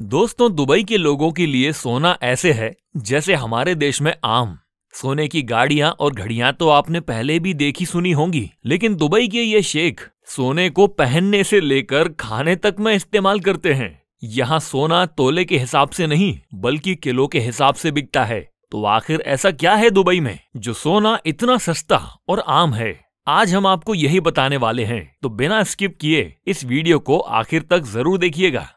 दोस्तों दुबई के लोगों के लिए सोना ऐसे है जैसे हमारे देश में आम सोने की गाड़ियां और घड़ियां तो आपने पहले भी देखी सुनी होंगी लेकिन दुबई के ये शेख सोने को पहनने से लेकर खाने तक में इस्तेमाल करते हैं यहाँ सोना तोले के हिसाब से नहीं बल्कि किलो के हिसाब से बिकता है तो आखिर ऐसा क्या है दुबई में जो सोना इतना सस्ता और आम है आज हम आपको यही बताने वाले हैं तो बिना स्किप किए इस वीडियो को आखिर तक जरूर देखिएगा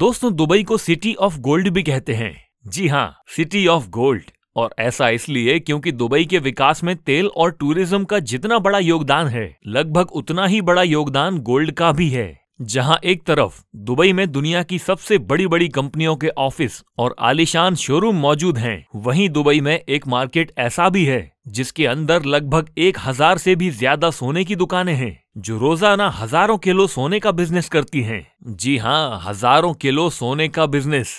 दोस्तों दुबई को सिटी ऑफ गोल्ड भी कहते हैं जी हाँ सिटी ऑफ गोल्ड और ऐसा इसलिए क्योंकि दुबई के विकास में तेल और टूरिज्म का जितना बड़ा योगदान है लगभग उतना ही बड़ा योगदान गोल्ड का भी है जहाँ एक तरफ दुबई में दुनिया की सबसे बड़ी बड़ी कंपनियों के ऑफिस और आलिशान शोरूम मौजूद हैं, वहीं दुबई में एक मार्केट ऐसा भी है जिसके अंदर लगभग एक हजार से भी ज्यादा सोने की दुकानें हैं जो रोजाना हजारों किलो सोने का बिजनेस करती हैं जी हाँ हजारों किलो सोने का बिजनेस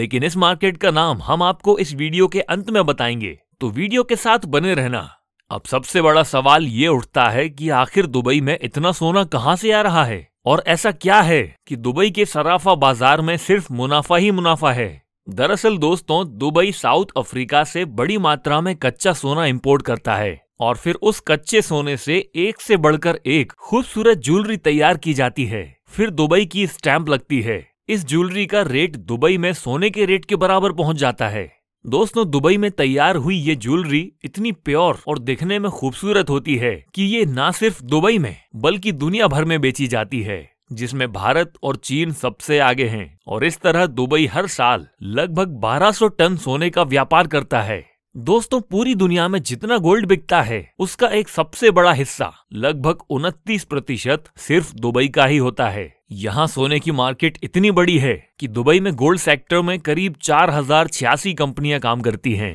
लेकिन इस मार्केट का नाम हम आपको इस वीडियो के अंत में बताएंगे तो वीडियो के साथ बने रहना अब सबसे बड़ा सवाल ये उठता है कि आखिर दुबई में इतना सोना कहाँ से आ रहा है और ऐसा क्या है कि दुबई के सराफा बाजार में सिर्फ मुनाफा ही मुनाफा है दरअसल दोस्तों दुबई साउथ अफ्रीका से बड़ी मात्रा में कच्चा सोना इंपोर्ट करता है और फिर उस कच्चे सोने से एक से बढ़कर एक खूबसूरत ज्वेलरी तैयार की जाती है फिर दुबई की स्टैंप लगती है इस ज्वेलरी का रेट दुबई में सोने के रेट के बराबर पहुंच जाता है दोस्तों दुबई में तैयार हुई ये ज्वेलरी इतनी प्योर और देखने में खूबसूरत होती है कि ये ना सिर्फ दुबई में बल्कि दुनिया भर में बेची जाती है जिसमें भारत और चीन सबसे आगे हैं और इस तरह दुबई हर साल लगभग 1200 टन सोने का व्यापार करता है दोस्तों पूरी दुनिया में जितना गोल्ड बिकता है उसका एक सबसे बड़ा हिस्सा लगभग उनतीस प्रतिशत सिर्फ दुबई का ही होता है यहाँ सोने की मार्केट इतनी बड़ी है कि दुबई में गोल्ड सेक्टर में करीब चार हजार छियासी कंपनियां काम करती हैं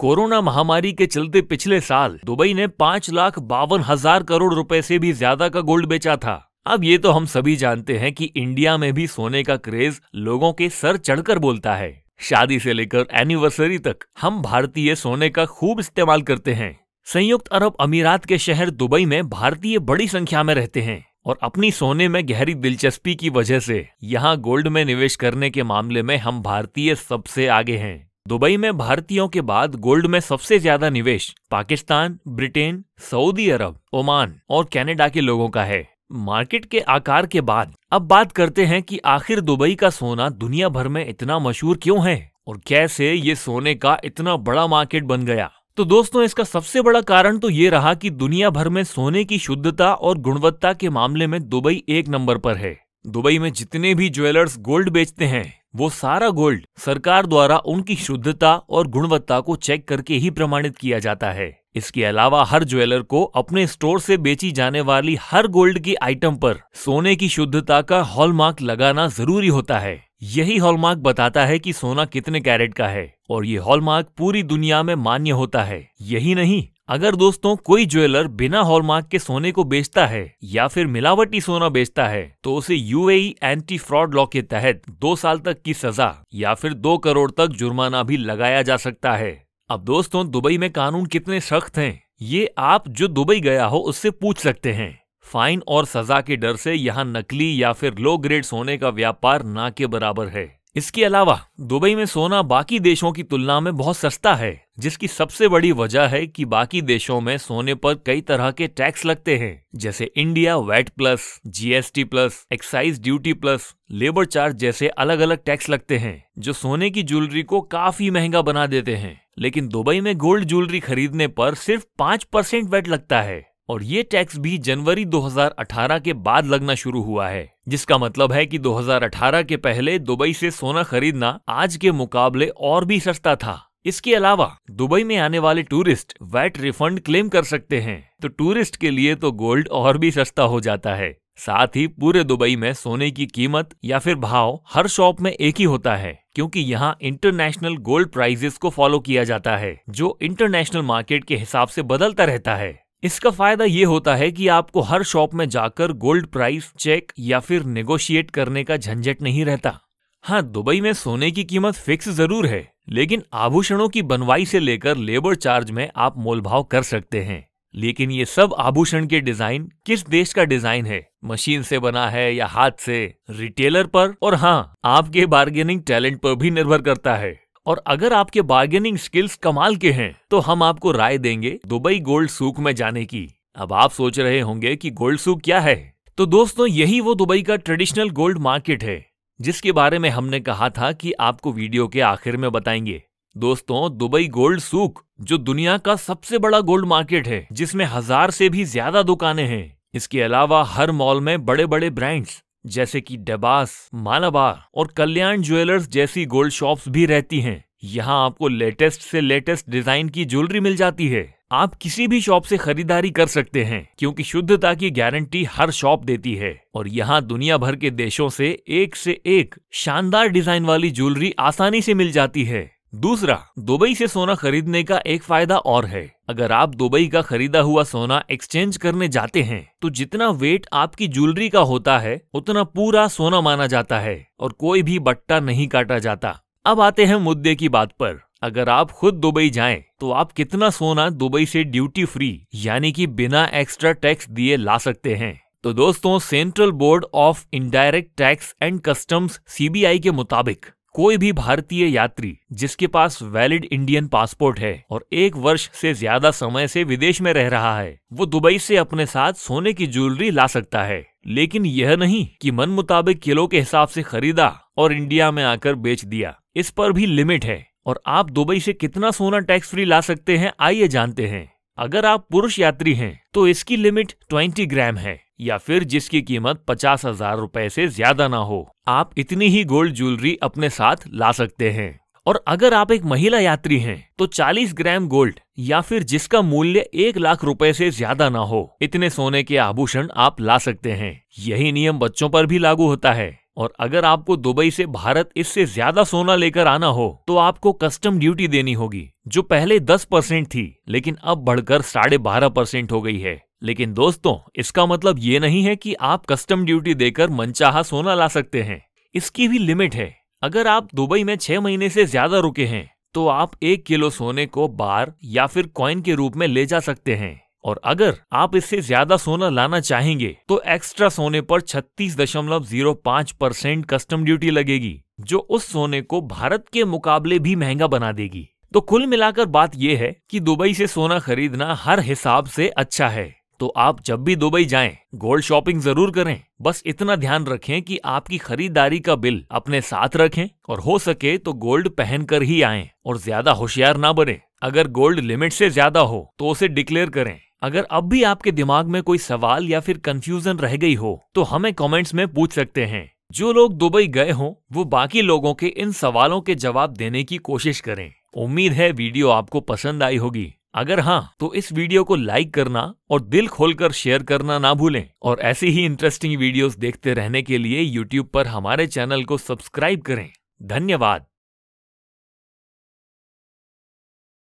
कोरोना महामारी के चलते पिछले साल दुबई ने पाँच लाख बावन हजार करोड़ रुपए से भी ज्यादा का गोल्ड बेचा था अब ये तो हम सभी जानते हैं कि इंडिया में भी सोने का क्रेज लोगों के सर चढ़कर बोलता है शादी से लेकर एनिवर्सरी तक हम भारतीय सोने का खूब इस्तेमाल करते हैं संयुक्त अरब अमीरात के शहर दुबई में भारतीय बड़ी संख्या में रहते हैं और अपनी सोने में गहरी दिलचस्पी की वजह से यहाँ गोल्ड में निवेश करने के मामले में हम भारतीय सबसे आगे हैं दुबई में भारतीयों के बाद गोल्ड में सबसे ज्यादा निवेश Pakistan Britain Saudi Arab Oman और कनाडा के लोगों का है मार्केट के आकार के बाद अब बात करते हैं कि आखिर दुबई का सोना दुनिया भर में इतना मशहूर क्यों है और कैसे ये सोने का इतना बड़ा मार्केट बन गया तो दोस्तों इसका सबसे बड़ा कारण तो ये रहा कि दुनिया भर में सोने की शुद्धता और गुणवत्ता के मामले में दुबई एक नंबर पर है दुबई में जितने भी ज्वेलर्स गोल्ड बेचते हैं वो सारा गोल्ड सरकार द्वारा उनकी शुद्धता और गुणवत्ता को चेक करके ही प्रमाणित किया जाता है इसके अलावा हर ज्वेलर को अपने स्टोर से बेची जाने वाली हर गोल्ड की आइटम पर सोने की शुद्धता का हॉलमार्क लगाना जरूरी होता है यही हॉलमार्क बताता है कि सोना कितने कैरेट का है और ये हॉलमार्क पूरी दुनिया में मान्य होता है यही नहीं अगर दोस्तों कोई ज्वेलर बिना हॉलमार्क के सोने को बेचता है या फिर मिलावटी सोना बेचता है तो उसे यूएई एंटी फ्रॉड लॉ के तहत दो साल तक की सजा या फिर दो करोड़ तक जुर्माना भी लगाया जा सकता है अब दोस्तों दुबई में कानून कितने सख्त हैं ये आप जो दुबई गया हो उससे पूछ सकते हैं फाइन और सजा के डर से यहाँ नकली या फिर लो ग्रेड सोने का व्यापार ना के बराबर है इसके अलावा दुबई में सोना बाकी देशों की तुलना में बहुत सस्ता है जिसकी सबसे बड़ी वजह है कि बाकी देशों में सोने पर कई तरह के टैक्स लगते हैं जैसे India VAT plus GST plus excise duty plus labour charge जैसे अलग अलग टैक्स लगते हैं जो सोने की ज्वेलरी को काफी महंगा बना देते हैं लेकिन दुबई में गोल्ड ज्वेलरी खरीदने पर सिर्फ पांच परसेंट वेट लगता है और ये टैक्स भी जनवरी 2018 के बाद लगना शुरू हुआ है जिसका मतलब है कि 2018 के पहले दुबई से सोना खरीदना आज के मुकाबले और भी सस्ता था इसके अलावा दुबई में आने वाले टूरिस्ट वैट रिफंड क्लेम कर सकते हैं तो टूरिस्ट के लिए तो गोल्ड और भी सस्ता हो जाता है साथ ही पूरे दुबई में सोने की कीमत या फिर भाव हर शॉप में एक ही होता है क्योंकि यहाँ इंटरनेशनल गोल्ड प्राइजेस को फॉलो किया जाता है जो इंटरनेशनल मार्केट के हिसाब से बदलता रहता है इसका फायदा ये होता है कि आपको हर शॉप में जाकर गोल्ड प्राइस चेक या फिर नेगोशिएट करने का झंझट नहीं रहता हाँ दुबई में सोने की कीमत फिक्स जरूर है लेकिन आभूषणों की बनवाई से लेकर लेबर चार्ज में आप मोलभाव कर सकते हैं लेकिन ये सब आभूषण के डिजाइन किस देश का डिजाइन है मशीन से बना है या हाथ से रिटेलर पर और हाँ आपके बार्गेनिंग टैलेंट पर भी निर्भर करता है और अगर आपके बार्गेनिंग स्किल्स कमाल के हैं तो हम आपको राय देंगे दुबई गोल्ड सूख में जाने की अब आप सोच रहे होंगे कि गोल्ड सूख क्या है तो दोस्तों यही वो दुबई का ट्रेडिशनल गोल्ड मार्केट है जिसके बारे में हमने कहा था कि आपको वीडियो के आखिर में बताएंगे दोस्तों दुबई गोल्ड सूक जो दुनिया का सबसे बड़ा गोल्ड मार्केट है जिसमें हजार से भी ज्यादा दुकानें हैं इसके अलावा हर मॉल में बड़े बड़े ब्रांड्स जैसे कि डेबास मालाबार और कल्याण ज्वेलर्स जैसी गोल्ड शॉप्स भी रहती हैं यहाँ आपको लेटेस्ट से लेटेस्ट डिजाइन की ज्वेलरी मिल जाती है आप किसी भी शॉप से खरीदारी कर सकते हैं क्योंकि शुद्धता की गारंटी हर शॉप देती है और यहाँ दुनिया भर के देशों से एक से एक शानदार डिजाइन वाली ज्वेलरी आसानी से मिल जाती है दूसरा दुबई से सोना खरीदने का एक फायदा और है अगर आप दुबई का खरीदा हुआ सोना एक्सचेंज करने जाते हैं तो जितना वेट आपकी ज्वेलरी का होता है उतना पूरा सोना माना जाता है और कोई भी बट्टा नहीं काटा जाता अब आते हैं मुद्दे की बात पर अगर आप खुद दुबई जाएं तो आप कितना सोना दुबई से ड्यूटी फ्री यानी कि बिना एक्स्ट्रा टैक्स दिए ला सकते हैं तो दोस्तों central board of indirect tax and customs CBI के मुताबिक कोई भी भारतीय यात्री जिसके पास वैलिड इंडियन पासपोर्ट है और एक वर्ष से ज्यादा समय से विदेश में रह रहा है वो दुबई से अपने साथ सोने की ज्वेलरी ला सकता है लेकिन यह नहीं कि मन मुताबिक किलो के हिसाब से खरीदा और इंडिया में आकर बेच दिया इस पर भी लिमिट है और आप दुबई से कितना सोना टैक्स फ्री ला सकते हैं आइए जानते हैं अगर आप पुरुष यात्री हैं तो इसकी लिमिट 20 ग्राम है या फिर जिसकी कीमत पचास हजार रूपए से ज्यादा ना हो आप इतनी ही गोल्ड ज्वेलरी अपने साथ ला सकते हैं और अगर आप एक महिला यात्री हैं तो 40 ग्राम गोल्ड या फिर जिसका मूल्य एक लाख रुपए से ज्यादा ना हो इतने सोने के आभूषण आप ला सकते हैं यही नियम बच्चों पर भी लागू होता है और अगर आपको दुबई से भारत इससे ज्यादा सोना लेकर आना हो तो आपको कस्टम ड्यूटी देनी होगी जो पहले 10 परसेंट थी लेकिन अब बढ़कर साढ़े बारह परसेंट हो गई है लेकिन दोस्तों इसका मतलब ये नहीं है कि आप कस्टम ड्यूटी देकर मनचाहा सोना ला सकते हैं इसकी भी लिमिट है अगर आप दुबई में छह महीने से ज्यादा रुके हैं तो आप एक किलो सोने को बार या फिर कॉइन के रूप में ले जा सकते हैं और अगर आप इससे ज्यादा सोना लाना चाहेंगे तो एक्स्ट्रा सोने पर 36.05 परसेंट कस्टम ड्यूटी लगेगी जो उस सोने को भारत के मुकाबले भी महंगा बना देगी तो कुल मिलाकर बात यह है कि दुबई से सोना खरीदना हर हिसाब से अच्छा है तो आप जब भी दुबई जाएं गोल्ड शॉपिंग जरूर करें बस इतना ध्यान रखें कि आपकी खरीदारी का बिल अपने साथ रखें और हो सके तो गोल्ड पहनकर ही आएं और ज्यादा होशियार ना बने अगर गोल्ड लिमिट से ज्यादा हो तो उसे डिक्लेयर करें अगर अब भी आपके दिमाग में कोई सवाल या फिर कंफ्यूजन रह गई हो तो हमें कमेंट्स में पूछ सकते हैं जो लोग दुबई गए हों वो बाकी लोगों के इन सवालों के जवाब देने की कोशिश करें उम्मीद है वीडियो आपको पसंद आई होगी अगर हाँ तो इस वीडियो को लाइक करना और दिल खोलकर शेयर करना ना भूलें और ऐसी ही इंटरेस्टिंग वीडियोस देखते रहने के लिए यूट्यूब पर हमारे चैनल को सब्सक्राइब करें धन्यवाद